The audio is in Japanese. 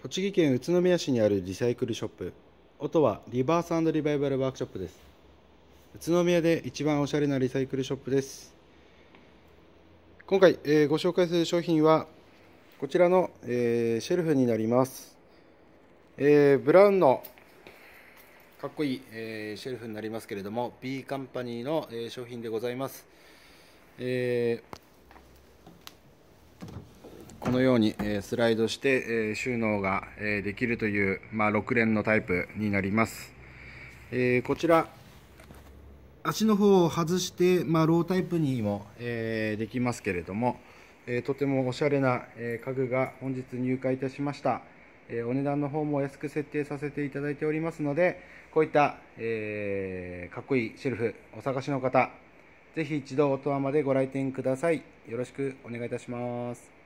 栃木県宇都宮市にあるリサイクルショップ音はリバースリバイバルワークショップです宇都宮で一番おしゃれなリサイクルショップです今回、えー、ご紹介する商品はこちらの、えー、シェルフになります、えー、ブラウンのかっこいい、えシェルフになりますけれども B カンパニーの、え商品でございます、えーこのようにスライドして収納ができるという、まあ、6連のタイプになります。えこちら足の方を外して、まあ、ロータイプにも、えできますけれども、えとてもおしゃれな、え家具が本日入荷いたしました、えお値段の方も安く設定させていただいておりますのでこういった、えかっこいいシェルフお探しの方ぜひ一度おとわまでご来店くださいよろしくお願いいたします